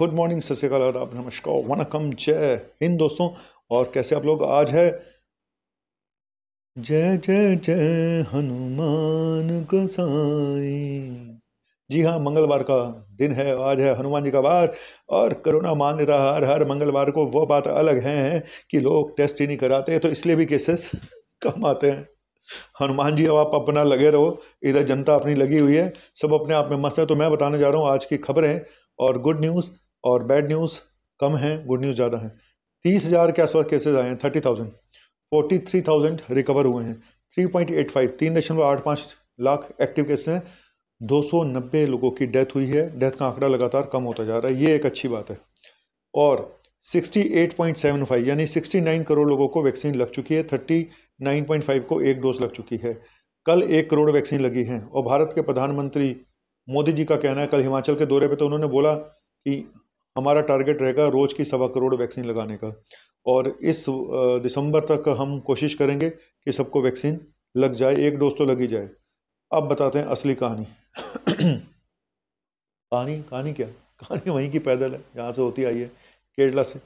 good morning सत श्रीकाल आदाब नमस्कार वनकम जय हिंद दोस्तों और कैसे आप लोग आज है जय जय जय हनुमान गोसाई जी हाँ मंगलवार का दिन है आज है हनुमान जी का वार और कोरोना मान हर हर मंगलवार को वो बात अलग है कि लोग टेस्ट ही नहीं कराते तो इसलिए भी केसेस कम आते हैं हनुमान जी अब आप अपना लगे रहो इधर जनता अपनी लगी हुई है सब अपने आप में मस्त है तो मैं बताने जा रहा हूँ आज की खबरें और गुड न्यूज़ और बैड न्यूज़ कम है गुड न्यूज़ ज़्यादा है तीस हज़ार के आसपास केसेज आए हैं thirty thousand forty three thousand recover हुए हैं थ्री पॉइंट एट फाइव तीन दशमलव आठ पाँच लाख एक्टिव केसेस हैं दो सौ नब्बे लोगों की डेथ हुई है डेथ का आंकड़ा लगातार कम होता जा रहा है ये एक अच्छी बात है और sixty eight point seven five यानी सिक्सटी नाइन करोड़ लोगों को वैक्सीन लग चुकी है थर्टी नाइन पॉइंट फाइव को एक डोज लग चुकी है कल एक करोड़ वैक्सीन लगी है और भारत के प्रधानमंत्री मोदी जी का कहना है कल हिमाचल के दौरे पे तो उन्होंने बोला कि हमारा टारगेट रहेगा रोज़ की सवा करोड़ वैक्सीन लगाने का और इस दिसंबर तक हम कोशिश करेंगे कि सबको वैक्सीन लग जाए एक डोज तो लगी जाए अब बताते हैं असली कहानी कहानी कहानी क्या कहानी वहीं की पैदल है जहाँ से होती आई है केरला से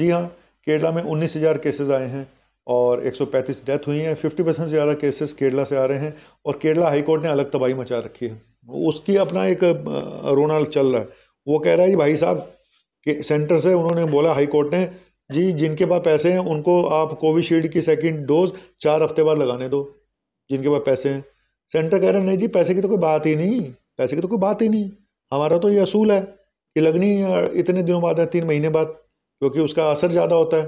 जी हाँ केरला में उन्नीस हज़ार केसेज आए हैं और 135 डेथ हुई हैं 50 परसेंट से ज़्यादा केसेस केरला से आ रहे हैं और केरला हाईकोर्ट ने अलग तबाही मचा रखी है उसकी अपना एक रोना चल रहा है वो कह रहा है कि भाई साहब के सेंटर से उन्होंने बोला हाई कोर्ट ने जी जिनके पास पैसे हैं उनको आप कोविशील्ड की सेकेंड डोज चार हफ्ते बाद लगाने दो जिनके पास पैसे हैं सेंटर कह रहे हैं नहीं जी पैसे की तो कोई बात ही नहीं पैसे की तो कोई बात ही नहीं हमारा तो ये असूल है कि लगनी इतने दिनों बाद है तीन महीने बाद क्योंकि उसका असर ज़्यादा होता है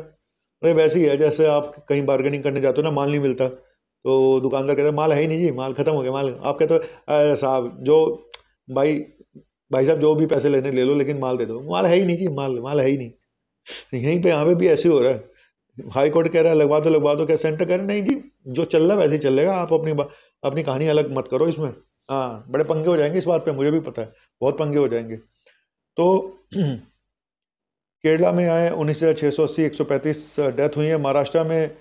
अरे वैसे ही है जैसे आप कहीं बार्गेनिंग करने जाते हो ना माल नहीं मिलता तो दुकानदार कहते माल है ही नहीं जी माल ख़त्म हो गया माल आप कहते हो साहब जो भाई भाई साहब जो भी पैसे लेने ले लो लेकिन माल दे दो माल है ही नहीं जी माल माल है ही नहीं यहीं पे यहाँ पे भी ऐसे हो रहा है हाई कोर्ट कह रहा है लगवा दो लगवा दो क्या सेंटर कह रहे नहीं जी जो चल रहा है वैसे ही चलेगा आप अपनी अपनी कहानी अलग मत करो इसमें हाँ बड़े पंगे हो जाएंगे इस बात पर मुझे भी पता है बहुत पंगे हो जाएंगे तो केरला में आए उन्नीस हज़ार डेथ हुई है महाराष्ट्र में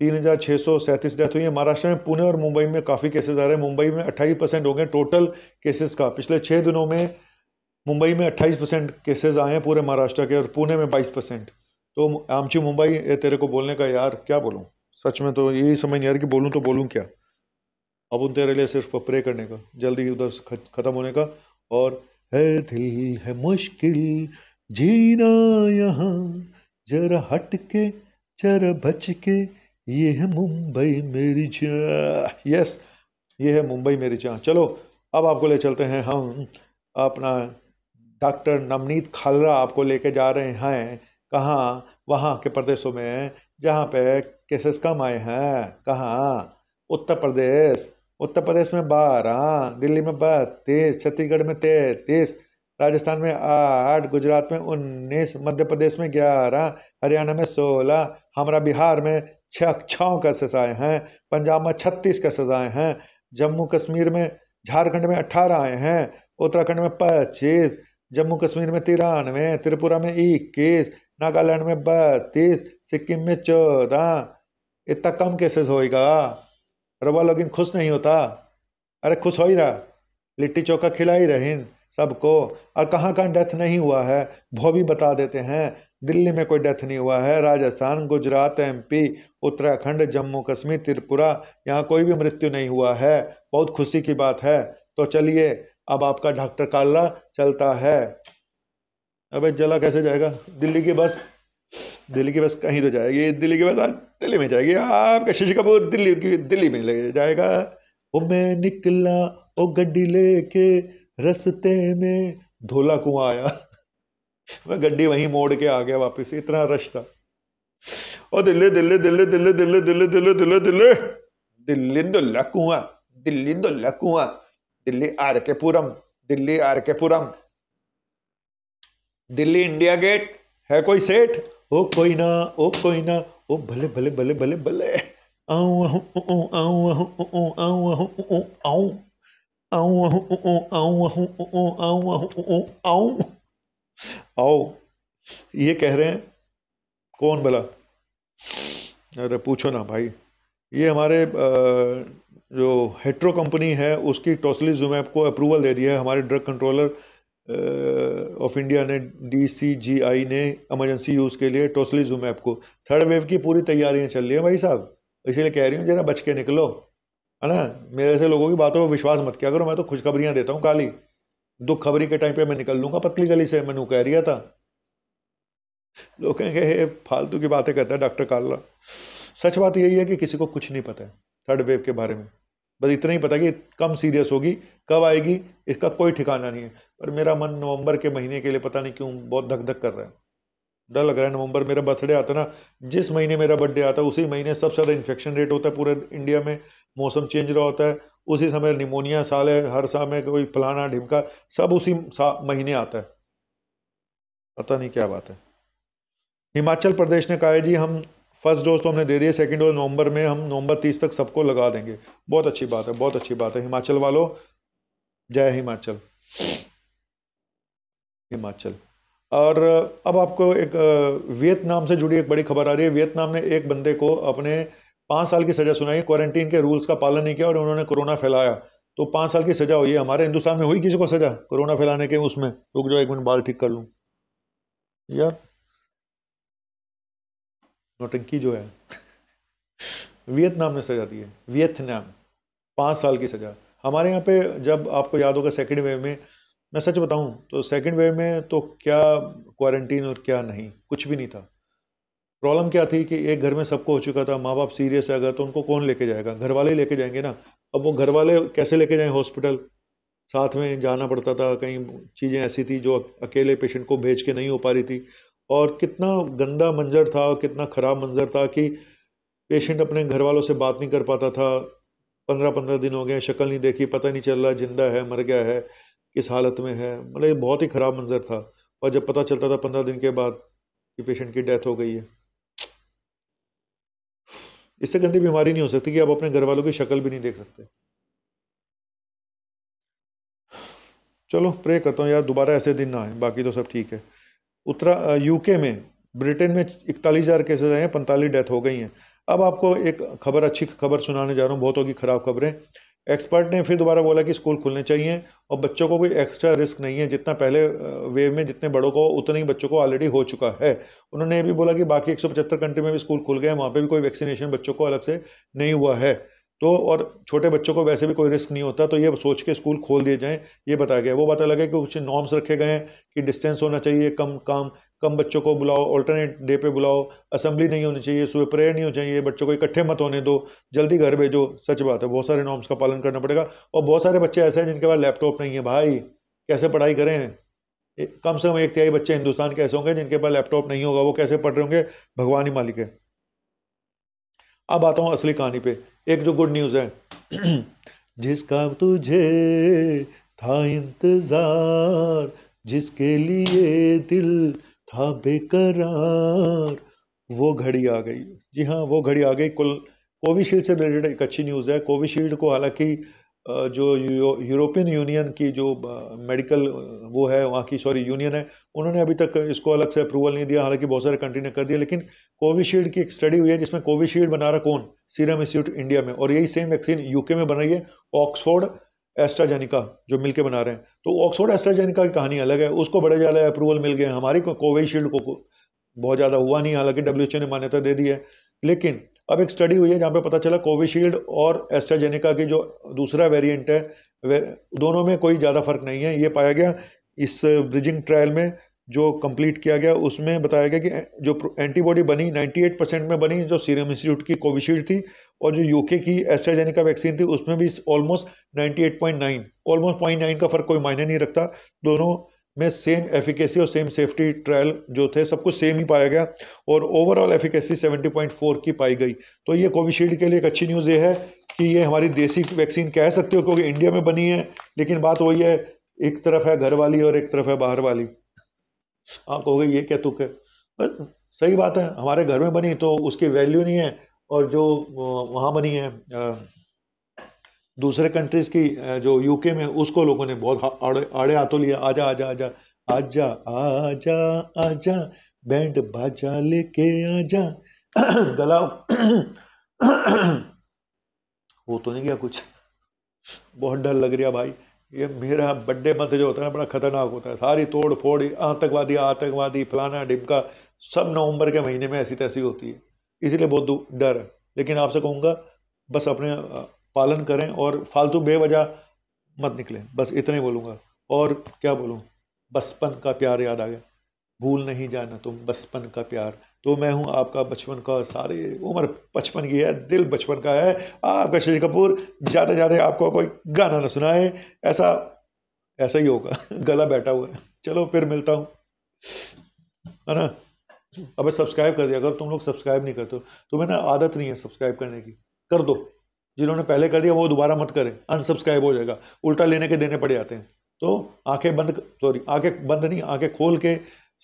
तीन हज़ार छः सौ सैंतीस डेथ हुई है महाराष्ट्र में पुणे और मुंबई में काफ़ी केसेज आ रहे हैं मुंबई में अट्ठाईस परसेंट हो गए टोटल केसेस का पिछले छः दिनों में मुंबई में अट्ठाईस परसेंट केसेज आए हैं पूरे महाराष्ट्र के और पुणे में बाईस परसेंट तो आमची मुंबई ये तेरे को बोलने का यार क्या बोलूँ सच में तो यही समझ नहीं आ रही कि बोलूँ तो बोलूँ क्या अब उन तेरे लिए सिर्फ प्रे करने का जल्दी उधर ख़त्म होने का और है दिल है मुश्किल जीना यहाँ जरा हट के जरा बच के ये है मुंबई मेरी चाह यस ये है मुंबई मेरी चाह चलो अब आपको ले चलते हैं हम अपना डॉक्टर नवनीत खालरा आपको लेके जा रहे हैं कहाँ वहाँ के प्रदेशों में जहाँ पे केसेस कम आए हैं कहाँ उत्तर प्रदेश उत्तर प्रदेश में बारह दिल्ली में बत्तीस छत्तीसगढ़ में तैतीस राजस्थान में आठ गुजरात में उन्नीस मध्य प्रदेश में ग्यारह हरियाणा में सोलह हमारा बिहार में छः अक्षाओं का सजाएँ हैं पंजाब में छत्तीस का सजाएँ हैं जम्मू कश्मीर में झारखंड में अट्ठारह आए हैं उत्तराखंड में पच्चीस जम्मू कश्मीर में तिरानवे त्रिपुरा में इक्कीस नागालैंड में बत्तीस सिक्किम में चौदह इतना कम केसेस होएगा रवा लोगिन खुश नहीं होता अरे खुश हो ही रहा लिट्टी चौका खिला ही रहीन सबको और कहाँ कहाँ डेथ नहीं हुआ है वो भी बता देते हैं दिल्ली में कोई डेथ नहीं हुआ है राजस्थान गुजरात एमपी उत्तराखंड जम्मू कश्मीर त्रिपुरा यहाँ कोई भी मृत्यु नहीं हुआ है बहुत खुशी की बात है तो चलिए अब आपका डॉक्टर काला चलता है अबे जला कैसे जाएगा दिल्ली की बस दिल्ली की बस कहीं तो जाएगी दिल्ली की बस आज दिल्ली में जाएगी आपका शशि कपूर दिल्ली की दिल्ली में ले जाएगा ओ मैं निकला ओ गड्डी लेके रस्ते में धोला कुआ आया मैं गड्डी वहीं मोड़ के आ गया वापस इतना रश था और दिल्ली दिल्ली दिल्ली दिल्ली दिल्ली दिल्ली दिल्ली दिल्ली दिल्ली दिल्ली दो लकुआ दिल्ली दो लकुआ दिल्ली आर के पुरम दिल्ली आर के पुरम दिल्ली इंडिया गेट है कोई सेठ ओ कोई ना ओ कोई ना ओ भले भले भले भले भले आऊं आऊं आऊं आऊं आऊं आऊं आऊं आऊं आऊं आऊं आऊं आऊं आऊं आओ ये कह रहे हैं कौन भला अरे पूछो ना भाई ये हमारे जो हेट्रो कंपनी है उसकी टोसली जुमैप को अप्रूवल दे दिया है हमारे ड्रग कंट्रोलर ऑफ इंडिया ने डीसीजीआई ने इमरजेंसी यूज़ के लिए टोसली जुमैप को थर्ड वेव की पूरी तैयारियां चल रही हैं भाई साहब इसीलिए कह रही हूँ जरा बच के निकलो है ना मेरे से लोगों की बातों पर विश्वास मत किया करो मैं तो खुशखबरियाँ देता हूँ काली दुख खबरी के टाइम पे मैं निकल लूंगा पतली गली से मैंने कह रिया था लोग कहेंगे हे फालतू की बातें करता है डॉक्टर काला सच बात यही है कि किसी को कुछ नहीं पता है थर्ड वेव के बारे में बस इतना ही पता कि कम सीरियस होगी कब आएगी इसका कोई ठिकाना नहीं है पर मेरा मन नवंबर के महीने के लिए पता नहीं क्यों बहुत धक धक कर रहा है डर लग रहा है नवंबर मेरा बर्थडे आता ना जिस महीने मेरा बर्थडे आता उसी महीने सबसे ज़्यादा इन्फेक्शन रेट होता है पूरे इंडिया में मौसम चेंज रहा होता है उसी समय निमोनिया साल है हर साल में कोई फलाना ढिमका सब उसी महीने आता है पता नहीं क्या बात है हिमाचल प्रदेश ने कहा है जी हम फर्स्ट डोज तो हमने दे दिए सेकंड डोज नवंबर में हम नवंबर तीस तक सबको लगा देंगे बहुत अच्छी बात है बहुत अच्छी बात है हिमाचल वालों जय हिमाचल हिमाचल और अब आपको एक वियतनाम से जुड़ी एक बड़ी खबर आ रही है वियतनाम ने एक बंदे को अपने पाँच साल की सज़ा सुनाई क्वारंटीन के रूल्स का पालन नहीं किया और उन्होंने कोरोना फैलाया तो पाँच साल की सज़ा हुई है हमारे हिंदुस्तान में हुई किसी को सज़ा कोरोना फैलाने के उसमें रुक जाओ एक मिनट बाल ठीक कर लूँ यार नोटंकी जो है वियतनाम ने सजा दी है वियतनाम पाँच साल की सज़ा हमारे यहाँ पे जब आपको याद होगा सेकेंड वेव में मैं सच बताऊँ तो सेकेंड वेव में तो क्या क्वारंटीन और क्या नहीं कुछ भी नहीं था प्रॉब्लम क्या थी कि एक घर में सबको हो चुका था माँ बाप सीरियस है अगर तो उनको कौन लेके जाएगा घर वाले लेके जाएंगे ना अब वो घर वाले कैसे लेके जाएं हॉस्पिटल साथ में जाना पड़ता था कहीं चीज़ें ऐसी थी जो अकेले पेशेंट को भेज के नहीं हो पा रही थी और कितना गंदा मंजर था कितना ख़राब मंजर था कि पेशेंट अपने घर वालों से बात नहीं कर पाता था पंद्रह पंद्रह दिन हो गए शक्ल नहीं देखी पता नहीं चल रहा जिंदा है मर गया है किस हालत में है मतलब बहुत ही ख़राब मंजर था और जब पता चलता था पंद्रह दिन के बाद कि पेशेंट की डेथ हो गई है इससे गंदी बीमारी नहीं हो सकती कि आप अपने घर वालों की शक्ल भी नहीं देख सकते चलो प्रे करता हूँ यार दोबारा ऐसे दिन ना आए बाकी तो सब ठीक है उत्तरा यूके में ब्रिटेन में इकतालीस हज़ार केसेज आए हैं पैंतालीस डेथ हो गई हैं अब आपको एक खबर अच्छी खबर सुनाने जा रहा हूँ बहुत होगी ख़राब खबरें एक्सपर्ट ने फिर दोबारा बोला कि स्कूल खुलने चाहिए और बच्चों को कोई एक्स्ट्रा रिस्क नहीं है जितना पहले वेव में जितने बड़ों को उतने ही बच्चों को ऑलरेडी हो चुका है उन्होंने ये भी बोला कि बाकी पचहत्तर कंट्री में भी स्कूल खुल गए हैं वहाँ पर भी कोई वैक्सीनेशन बच्चों को अलग से नहीं हुआ है तो और छोटे बच्चों को वैसे भी कोई रिस्क नहीं होता तो ये सोच के स्कूल खोल दिए जाएं ये बताया गया वो पता लगे कि कुछ नॉर्म्स रखे गए हैं कि डिस्टेंस होना चाहिए कम काम कम बच्चों को बुलाओ अल्टरनेट डे पे बुलाओ असेंबली नहीं होनी चाहिए सुबह प्रेयर नहीं हो चाहिए बच्चों को इकट्ठे मत होने दो जल्दी घर भेजो सच बात है बहुत सारे नॉर्म्स का पालन करना पड़ेगा और बहुत सारे बच्चे ऐसे हैं जिनके पास लैपटॉप नहीं है भाई कैसे पढ़ाई करें कम से कम एक तिहाई बच्चे हिंदुस्तान के ऐसे होंगे जिनके पास लैपटॉप नहीं होगा वो कैसे पढ़ रहे होंगे भगवान ही मालिक है अब आता हूँ असली कहानी पे एक जो गुड न्यूज़ है जिसका तुझे था इंतज़ार जिसके लिए दिल था बेकरार वो घड़ी आ गई जी हाँ वो घड़ी आ गई कुल कोविशील्ड से रिलेटेड एक अच्छी न्यूज़ है कोविशील्ड को हालांकि जो यूरोपियन यूनियन की जो मेडिकल वो है वहाँ की सॉरी यूनियन है उन्होंने अभी तक इसको अलग से अप्रूवल नहीं दिया हालांकि बहुत सारे कंट्री ने कर दिया लेकिन कोविशील्ड की एक स्टडी हुई है जिसमें कोविशील्ड बना रहा कौन सीरम इंस्टीट्यूट इंडिया में और यही सेम वैक्सीन यूके में बन रही है ऑक्सफोर्ड एस्ट्राजेनिका जो मिलकर बना रहे हैं तो ऑक्सफोर्ड एस्ट्राजेनिका की कहानी अलग है उसको बड़े ज़्यादा अप्रूवल मिल गए हमारी कोविशील्ड को बहुत ज़्यादा हुआ नहीं हालांकि डब्ल्यू ने मान्यता दे दी है लेकिन अब एक स्टडी हुई है जहाँ पे पता चला कोविशील्ड और एस्ट्राजेनिका की जो दूसरा वेरिएंट है वे, दोनों में कोई ज़्यादा फर्क नहीं है ये पाया गया इस ब्रिजिंग ट्रायल में जो कंप्लीट किया गया उसमें बताया गया कि जो एंटीबॉडी बनी 98 परसेंट में बनी जो सीरम इंस्टीट्यूट की कोविशील्ड थी और जो यूके की एस्ट्राजेनिका वैक्सीन थी उसमें भी ऑलमोस्ट नाइन्टी ऑलमोस्ट पॉइंट का फर्क कोई मायने नहीं रखता दोनों में सेम एफिकेसी और सेम सेफ्टी ट्रायल जो थे सब कुछ सेम ही पाया गया और ओवरऑल एफिकेसी 70.4 की पाई गई तो ये कोविशील्ड के लिए एक अच्छी न्यूज़ ये है कि ये हमारी देसी वैक्सीन कह सकते हो क्योंकि इंडिया में बनी है लेकिन बात वही है एक तरफ है घर वाली और एक तरफ है बाहर वाली आप कहोगे ये क्या तुक है बस सही बात है हमारे घर में बनी तो उसकी वैल्यू नहीं है और जो वहाँ बनी है दूसरे कंट्रीज़ की जो यूके में उसको लोगों ने बहुत आड़े आड़े हाथों लिया आजा आजा आजा आजा आजा आजा बैंड बाजा लेके आजा गला वो तो नहीं गया कुछ बहुत डर लग रहा भाई ये मेरा बर्थडे मंथ जो होता है ना बड़ा खतरनाक होता है सारी तोड़ फोड़ आतंकवादी आतंकवादी फलाना डिमका सब नवंबर के महीने में ऐसी तैसी होती है इसीलिए बहुत डर है लेकिन आपसे कहूँगा बस अपने पालन करें और फालतू बेवजह मत निकलें बस इतने बोलूँगा और क्या बोलूँ बचपन का प्यार याद आ गया भूल नहीं जाना तुम बचपन का प्यार तो मैं हूँ आपका बचपन का सारी उम्र बचपन की है दिल बचपन का है आपका शशि कपूर जाते जाते आपको कोई गाना ना सुनाए ऐसा ऐसा ही होगा गला बैठा हुआ है चलो फिर मिलता हूँ है ना अबे सब्सक्राइब कर दिया अगर तुम लोग सब्सक्राइब नहीं करते हो तुम्हें ना आदत नहीं है सब्सक्राइब करने की कर दो जिन्होंने पहले कर दिया वो दोबारा मत करें अनसब्सक्राइब हो जाएगा उल्टा लेने के देने पड़े जाते हैं तो आंखें बंद सॉरी आंखें बंद नहीं आंखें खोल के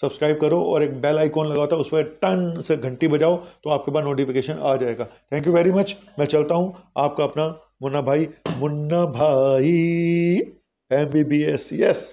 सब्सक्राइब करो और एक बेल आइकॉन लगा होता है उस पर टन से घंटी बजाओ तो आपके पास नोटिफिकेशन आ जाएगा थैंक यू वेरी मच मैं चलता हूँ आपका अपना Munna Bhai Munna Bhai M B B S yes